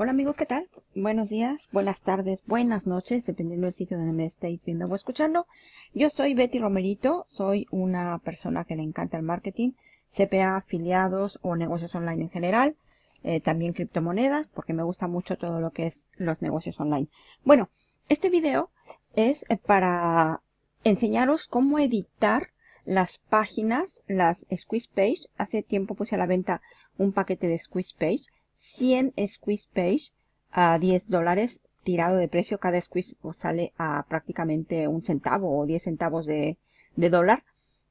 Hola amigos, ¿qué tal? Buenos días, buenas tardes, buenas noches, dependiendo del sitio donde me estéis viendo o escuchando. Yo soy Betty Romerito, soy una persona que le encanta el marketing, CPA, afiliados o negocios online en general, eh, también criptomonedas, porque me gusta mucho todo lo que es los negocios online. Bueno, este video es eh, para enseñaros cómo editar las páginas, las squeeze page. Hace tiempo puse a la venta un paquete de squeeze page 100 squeeze page a 10 dólares tirado de precio. Cada squeeze pues, sale a prácticamente un centavo o 10 centavos de, de dólar.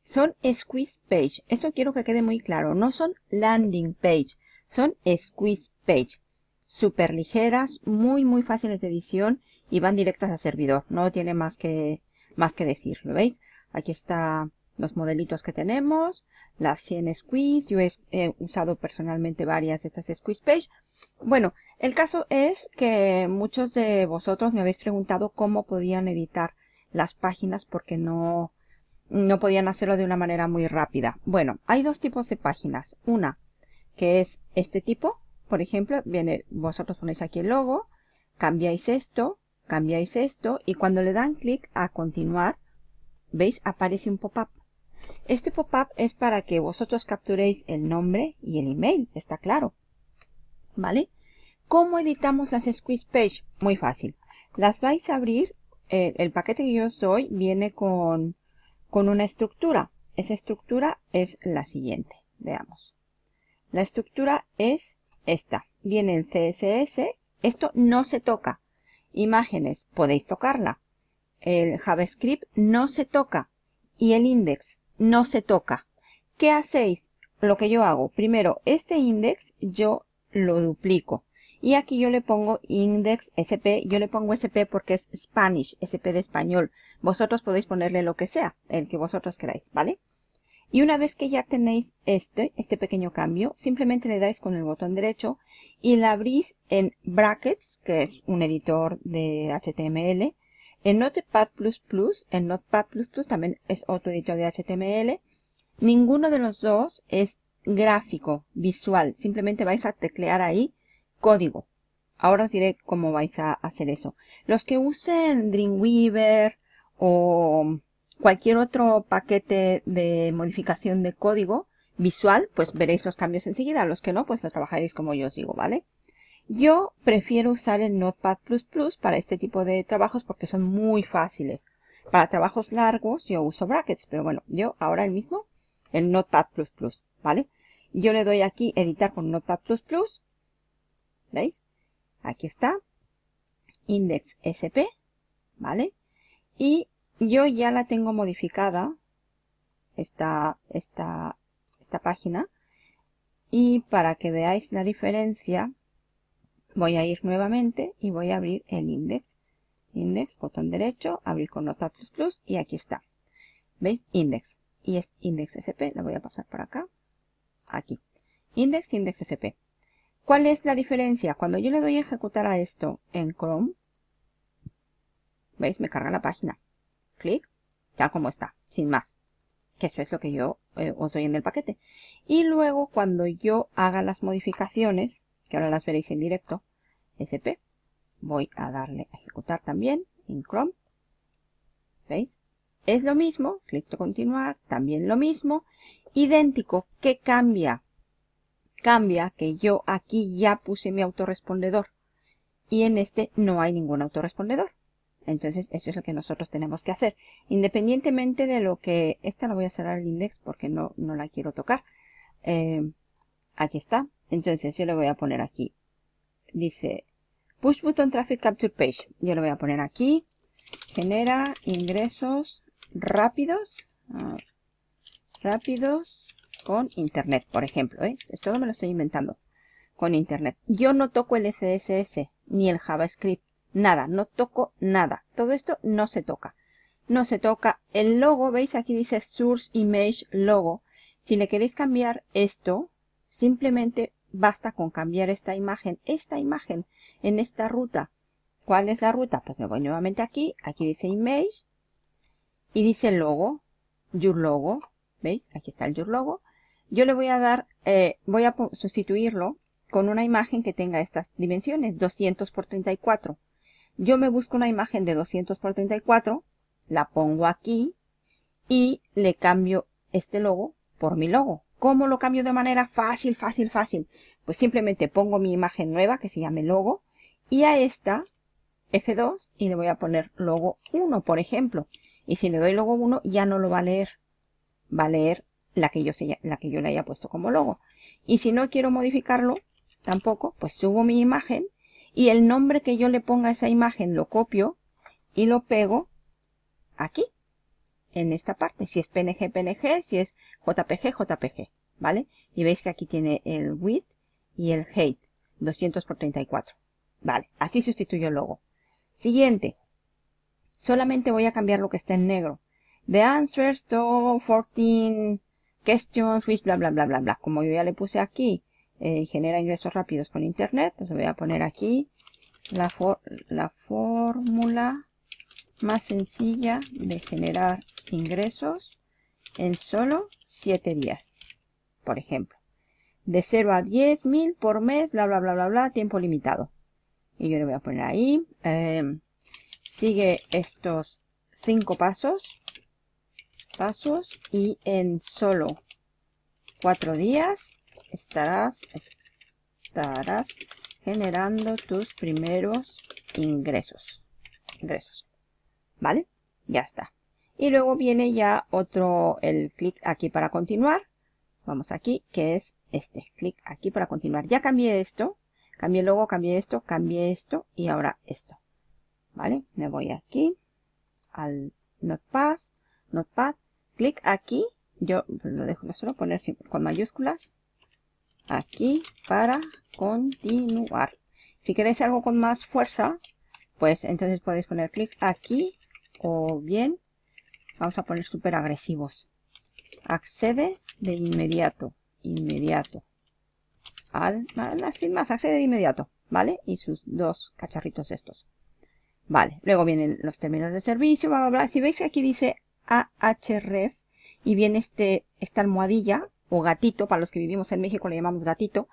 Son squeeze page. Eso quiero que quede muy claro. No son landing page. Son squeeze page. Súper ligeras, muy muy fáciles de edición y van directas al servidor. No tiene más que, más que decir. ¿Lo veis? Aquí está los modelitos que tenemos, las 100 squeeze, yo he, usado personalmente varias de estas squeeze page. Bueno, el caso es que muchos de vosotros me habéis preguntado cómo podían editar las páginas porque no, no podían hacerlo de una manera muy rápida. Bueno, hay dos tipos de páginas. Una que es este tipo, por ejemplo, viene, vosotros ponéis aquí el logo, cambiáis esto, cambiáis esto y cuando le dan clic a continuar, ¿veis? Aparece un pop-up. Este pop-up es para que vosotros capturéis el nombre y el email, está claro. ¿Vale? ¿Cómo editamos las squeeze page? Muy fácil. Las vais a abrir, eh, el, paquete que yo soy viene con, con una estructura. Esa estructura es la siguiente, veamos. La estructura es esta. Viene en CSS, esto no se toca. Imágenes, podéis tocarla. El JavaScript no se toca. Y el index, no se toca. ¿Qué hacéis? Lo que yo hago, primero este index yo lo duplico. Y aquí yo le pongo index SP, yo le pongo SP porque es Spanish, SP de español. Vosotros podéis ponerle lo que sea, el que vosotros queráis, ¿vale? Y una vez que ya tenéis este, este pequeño cambio, simplemente le dais con el botón derecho y la abrís en brackets, que es un editor de HTML, en Notepad++, en Notepad++ también es otro editor de HTML. Ninguno de los dos es gráfico, visual. Simplemente vais a teclear ahí código. Ahora os diré cómo vais a hacer eso. Los que usen Dreamweaver o cualquier otro paquete de modificación de código visual, pues veréis los cambios enseguida. Los que no, pues lo trabajaréis como yo os digo, ¿vale? Yo prefiero usar el Notepad++ para este tipo de trabajos porque son muy fáciles. Para trabajos largos yo uso brackets, pero bueno, yo ahora el mismo, el Notepad++, ¿vale? Yo le doy aquí editar con Notepad++, ¿veis? Aquí está, index sp, ¿vale? Y yo ya la tengo modificada, esta, esta, esta página, y para que veáis la diferencia, voy a ir nuevamente y voy a abrir el index. Index, botón derecho, abrir con nota plus plus y aquí está. ¿Veis? Index. Y es index SP, la voy a pasar por acá. Aquí. Index, index SP. ¿Cuál es la diferencia? Cuando yo le doy a ejecutar a esto en Chrome, ¿veis? Me carga la página. Clic, ya como está, sin más. Que eso es lo que yo eh, os doy en el paquete. Y luego cuando yo haga las modificaciones, que ahora las veréis en directo, SP. Voy a darle a ejecutar también en Chrome. ¿Veis? Es lo mismo, clic continuar, también lo mismo. Idéntico, ¿qué cambia? Cambia que yo aquí ya puse mi autorrespondedor y en este no hay ningún autorrespondedor. Entonces, eso es lo que nosotros tenemos que hacer. Independientemente de lo que... Esta la voy a cerrar el index porque no, no la quiero tocar. Eh, aquí está. Entonces yo le voy a poner aquí. Dice push button traffic capture page. Yo lo voy a poner aquí. Genera ingresos rápidos. Ah, rápidos con internet, por ejemplo. ¿eh? es Todo me lo estoy inventando. Con internet. Yo no toco el CSS ni el JavaScript. Nada, no toco nada. Todo esto no se toca. No se toca el logo. ¿Veis? Aquí dice Source Image Logo. Si le queréis cambiar esto, simplemente basta con cambiar esta imagen, esta imagen en esta ruta. ¿Cuál es la ruta? Pues me voy nuevamente aquí, aquí dice Image y dice Logo, Your Logo, ¿veis? Aquí está el Your Logo. Yo le voy a dar, eh, voy a sustituirlo con una imagen que tenga estas dimensiones, 200 por 34. Yo me busco una imagen de 200 por 34, la pongo aquí y le cambio este logo por mi logo. ¿Cómo lo cambio de manera fácil, fácil, fácil? Pues simplemente pongo mi imagen nueva que se llame logo y a esta F2 y le voy a poner logo 1, por ejemplo. Y si le doy logo 1 ya no lo va a leer. Va a leer la que yo, la le haya puesto como logo. Y si no quiero modificarlo tampoco, pues subo mi imagen y el nombre que yo le ponga a esa imagen lo copio y lo pego aquí en esta parte. Si es PNG, PNG, si es JPG, JPG, ¿vale? Y veis que aquí tiene el width y el height, 200 por 34. Vale, así sustituyo el logo. Siguiente. Solamente voy a cambiar lo que está en negro. The answers to 14 questions, which bla bla bla bla bla. Como yo ya le puse aquí, eh, genera ingresos rápidos con internet. Entonces voy a poner aquí la fórmula más sencilla de generar ingresos en solo 7 días, por ejemplo. De 0 a 10.000 mil por mes, bla, bla, bla, bla, bla, tiempo limitado. Y yo le voy a poner ahí. Eh, sigue estos 5 pasos. Pasos. Y en solo 4 días estarás, estarás generando tus primeros ingresos. Ingresos. ¿Vale? Ya está. Y luego viene ya otro, el clic aquí para continuar. Vamos aquí, que es este. Clic aquí para continuar. Ya cambié esto. Cambié luego cambié esto, cambié esto y ahora esto. ¿Vale? Me voy aquí al Notepad. Notepad. Clic aquí. Yo lo dejo, solo poner con mayúsculas. Aquí para continuar. Si queréis algo con más fuerza, pues entonces podéis poner clic aquí o bien vamos a poner súper agresivos. Accede de inmediato, inmediato. Al, sin más, accede de inmediato, ¿vale? Y sus dos cacharritos estos. Vale, luego vienen los términos de servicio, Si veis que aquí dice AHREF y viene este, esta almohadilla o gatito, para los que vivimos en México le llamamos gatito,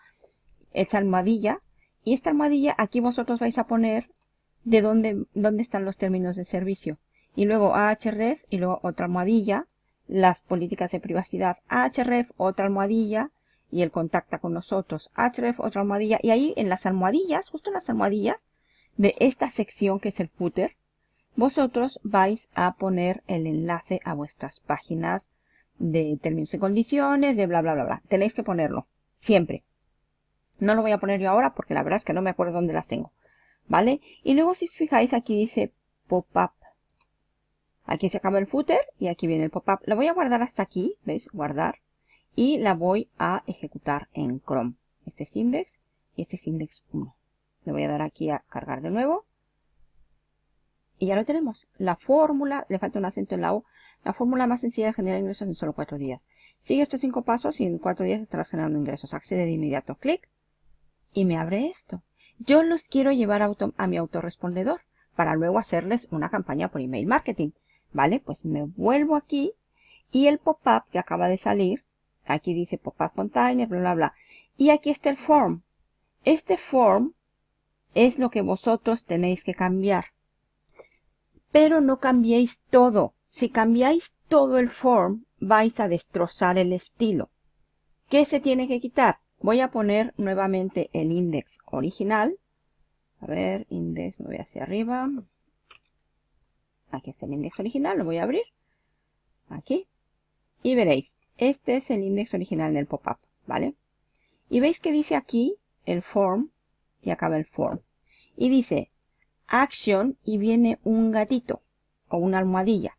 esta almohadilla. Y esta almohadilla aquí vosotros vais a poner de dónde, dónde están los términos de servicio y luego ahref y luego otra almohadilla, las políticas de privacidad ahref, otra almohadilla y el contacta con nosotros href otra almohadilla y ahí en las almohadillas, justo en las almohadillas de esta sección que es el footer, vosotros vais a poner el enlace a vuestras páginas de términos y condiciones, de bla bla bla bla. Tenéis que ponerlo, siempre. No lo voy a poner yo ahora porque la verdad es que no me acuerdo dónde las tengo. ¿Vale? Y luego si os fijáis aquí dice pop-up. Aquí se acaba el footer y aquí viene el pop-up. La voy a guardar hasta aquí, ¿veis? Guardar. Y la voy a ejecutar en Chrome. Este es index y este es index 1. Le voy a dar aquí a cargar de nuevo. Y ya lo tenemos. La fórmula, le falta un acento en la O. La fórmula más sencilla de generar ingresos en solo 4 días. Sigue estos 5 pasos y en 4 días estarás generando ingresos. Accede de inmediato. Clic. Y me abre esto. Yo los quiero llevar a, a mi autorrespondedor para luego hacerles una campaña por email marketing. ¿Vale? Pues me vuelvo aquí y el pop-up que acaba de salir, aquí dice pop-up container, bla, bla, bla. Y aquí está el form. Este form es lo que vosotros tenéis que cambiar. Pero no cambiéis todo. Si cambiáis todo el form, vais a destrozar el estilo. ¿Qué se tiene que quitar? Voy a poner nuevamente el index original. A ver, index, me voy hacia arriba. Aquí está el index original, lo voy a abrir. Aquí. Y veréis, este es el índice original en el pop-up, ¿vale? Y veis que dice aquí el form y acaba el form. Y dice action y viene un gatito o una almohadilla.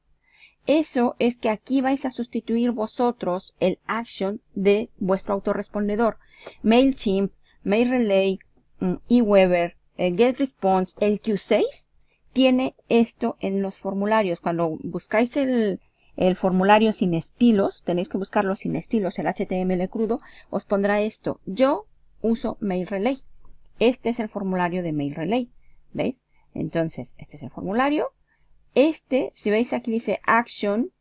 Eso es que aquí vais a sustituir vosotros el action de vuestro autorrespondedor. MailChimp, MailRelay, mm, eWeber, eh, GetResponse, el Q6 tiene esto en los formularios. Cuando buscáis el, formulario sin estilos, tenéis que buscarlo sin estilos, el HTML crudo, os pondrá esto. Yo uso Mail Relay. Este es el formulario de Mail Relay. ¿Veis? Entonces, este es el formulario. Este, si veis aquí dice Action,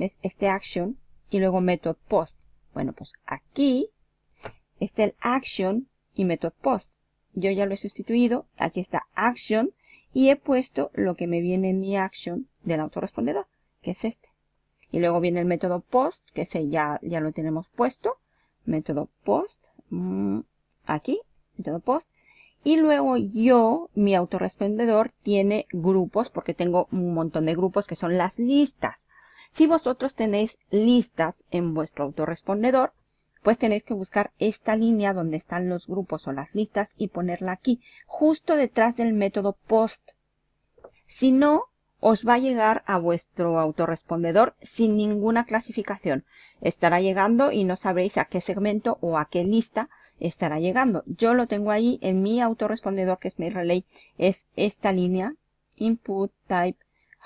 es este Action, y luego Method Post. Bueno, pues aquí está el Action y Method Post. Yo ya lo he sustituido. Aquí está Action y he puesto lo que me viene en mi action del autorrespondedor, que es este. Y luego viene el método post, que ese ya, ya lo tenemos puesto. Método post, mm, aquí, método post. Y luego yo, mi autorrespondedor, tiene grupos, porque tengo un montón de grupos que son las listas. Si vosotros tenéis listas en vuestro autorrespondedor, pues tenéis que buscar esta línea donde están los grupos o las listas y ponerla aquí, justo detrás del método POST. Si no, os va a llegar a vuestro autorrespondedor sin ninguna clasificación. Estará llegando y no sabréis a qué segmento o a qué lista estará llegando. Yo lo tengo ahí en mi autorrespondedor que es mi relay. Es esta línea, input type,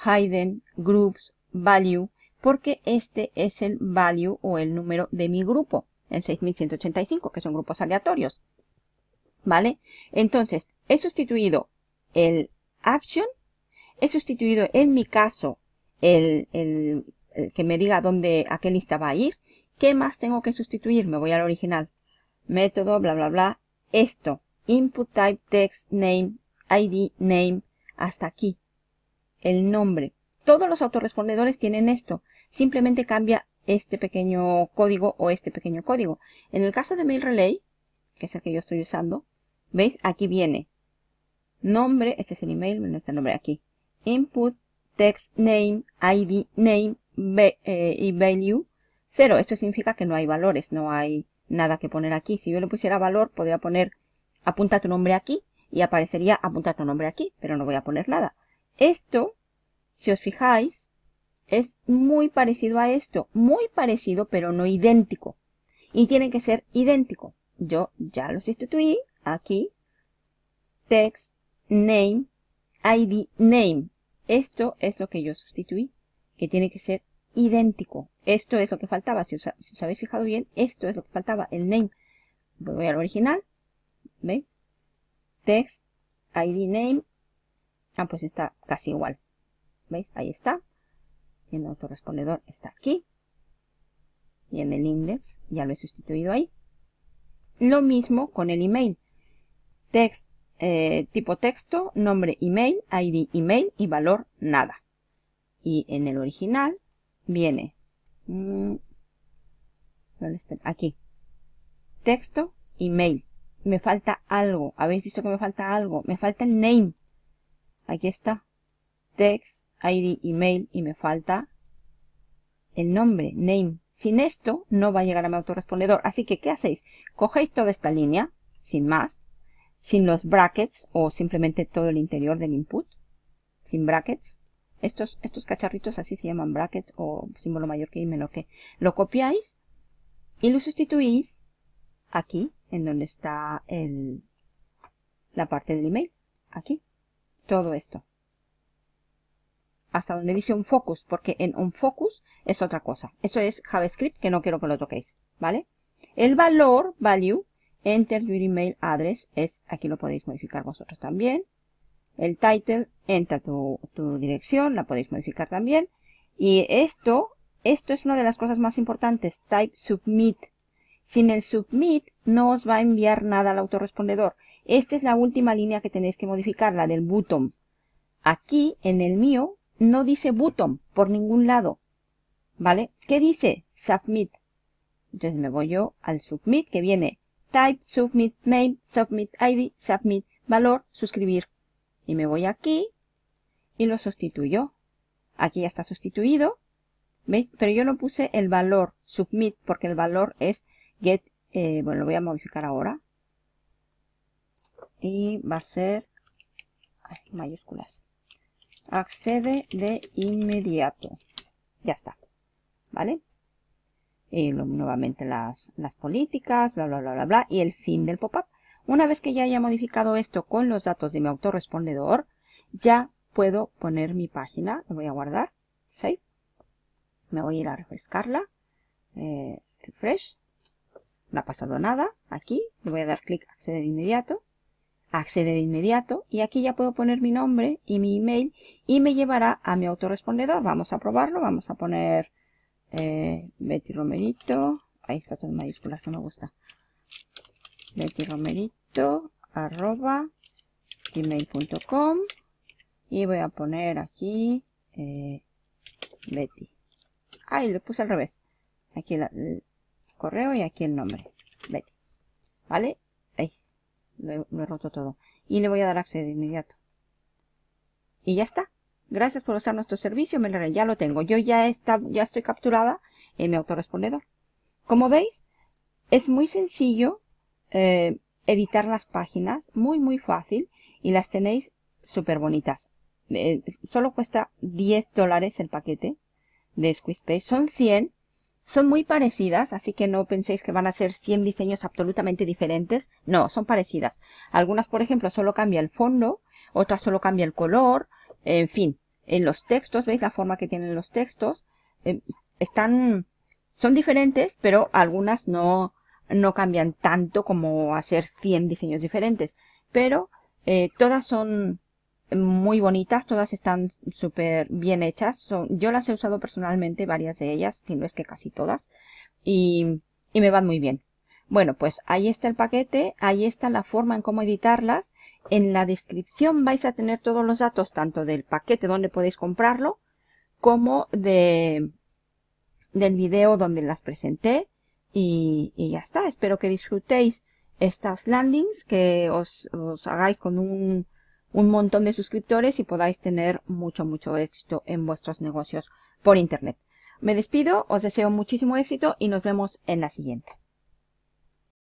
hidden, groups, value, porque este es el value o el número de mi grupo el 6185, que son grupos aleatorios. ¿Vale? Entonces, he sustituido el action, he sustituido en mi caso el, el, que me diga dónde, a qué lista va a ir. ¿Qué más tengo que sustituir? Me voy al original. Método, bla, bla, bla. Esto. Input type, text, name, ID, name, hasta aquí. El nombre. Todos los autorrespondedores tienen esto. Simplemente cambia este pequeño código o este pequeño código. En el caso de Mail Relay, que es el que yo estoy usando, ¿veis? Aquí viene nombre, este es el email, no está nombre aquí. Input, text name, ID name eh, y value. Cero, esto significa que no hay valores, no hay nada que poner aquí. Si yo le pusiera valor, podría poner apunta tu nombre aquí y aparecería apunta tu nombre aquí, pero no voy a poner nada. Esto, si os fijáis, es muy parecido a esto, muy parecido pero no idéntico. Y tiene que ser idéntico. Yo ya lo sustituí aquí. Text, name, ID, name. Esto es lo que yo sustituí, que tiene que ser idéntico. Esto es lo que faltaba. Si os, habéis fijado bien, esto es lo que faltaba, el name. Voy al original. ¿Veis? Text, ID, name. Ah, pues está casi igual. ¿Veis? Ahí está el autorrespondedor está aquí. Y en el index ya lo he sustituido ahí. Lo mismo con el email. Text, eh, tipo texto, nombre email, ID email y valor nada. Y en el original viene... Mm, aquí. Texto, email. Me falta algo. ¿Habéis visto que me falta algo? Me falta el name. Aquí está. Text, ID, email y me falta el nombre, name. Sin esto no va a llegar a mi autorrespondedor. Así que, ¿qué hacéis? Cogéis toda esta línea, sin más, sin los brackets o simplemente todo el interior del input, sin brackets. Estos, estos cacharritos así se llaman brackets o símbolo mayor que y menor que. Lo copiáis y lo sustituís aquí, en donde está el, la parte del email. Aquí. Todo esto hasta donde dice un focus, porque en un focus es otra cosa. Eso es JavaScript que no quiero que lo toquéis, ¿vale? El valor, value, enter your email address, es, aquí lo podéis modificar vosotros también. El title, entra tu, tu dirección, la podéis modificar también. Y esto, esto es una de las cosas más importantes, type submit. Sin el submit no os va a enviar nada al autorrespondedor. Esta es la última línea que tenéis que modificar, la del button. Aquí, en el mío, no dice button por ningún lado. ¿Vale? ¿Qué dice? Submit. Entonces me voy yo al submit que viene type, submit name, submit ID, submit valor, suscribir. Y me voy aquí y lo sustituyo. Aquí ya está sustituido. ¿Veis? Pero yo no puse el valor submit porque el valor es get. Eh, bueno, lo voy a modificar ahora. Y va a ser mayúsculas accede de inmediato. Ya está. ¿Vale? Y nuevamente las, las políticas, bla, bla, bla, bla, bla, y el fin del pop-up. Una vez que ya haya modificado esto con los datos de mi autorrespondedor, ya puedo poner mi página. voy a guardar. Save. Me voy a ir a refrescarla. Eh, refresh. No ha pasado nada. Aquí le voy a dar clic acceder de inmediato acceder de inmediato y aquí ya puedo poner mi nombre y mi email y me llevará a mi autorrespondedor. Vamos a probarlo, vamos a poner eh, Betty Romerito, ahí está todo en mayúsculas, no me gusta. Betty Romerito, arroba, gmail.com y voy a poner aquí eh, Betty. Ahí lo puse al revés. Aquí el, correo y aquí el nombre. Betty. ¿Vale? Ahí lo, he roto todo. Y le voy a dar acceso de inmediato. Y ya está. Gracias por usar nuestro servicio, lo Ya lo tengo. Yo ya, está, ya estoy capturada en mi autorrespondedor. Como veis, es muy sencillo eh, editar las páginas. Muy, muy fácil. Y las tenéis súper bonitas. Eh, solo cuesta 10 dólares el paquete de Squeezpace. Son 100 son muy parecidas, así que no penséis que van a ser 100 diseños absolutamente diferentes. No, son parecidas. Algunas, por ejemplo, solo cambia el fondo, otras solo cambia el color, en fin. En los textos, ¿veis la forma que tienen los textos? Em, están, son diferentes, pero algunas no, no cambian tanto como hacer 100 diseños diferentes. Pero eh, todas son muy bonitas, todas están súper bien hechas. Son, yo las he usado personalmente, varias de ellas, si no es que casi todas, y, y me van muy bien. Bueno, pues ahí está el paquete, ahí está la forma en cómo editarlas. En la descripción vais a tener todos los datos, tanto del paquete donde podéis comprarlo, como de, del video donde las presenté. Y, y ya está, espero que disfrutéis estas landings, que os hagáis con un un montón de suscriptores y podáis tener mucho, mucho éxito en vuestros negocios por Internet. Me despido, os deseo muchísimo éxito y nos vemos en la siguiente.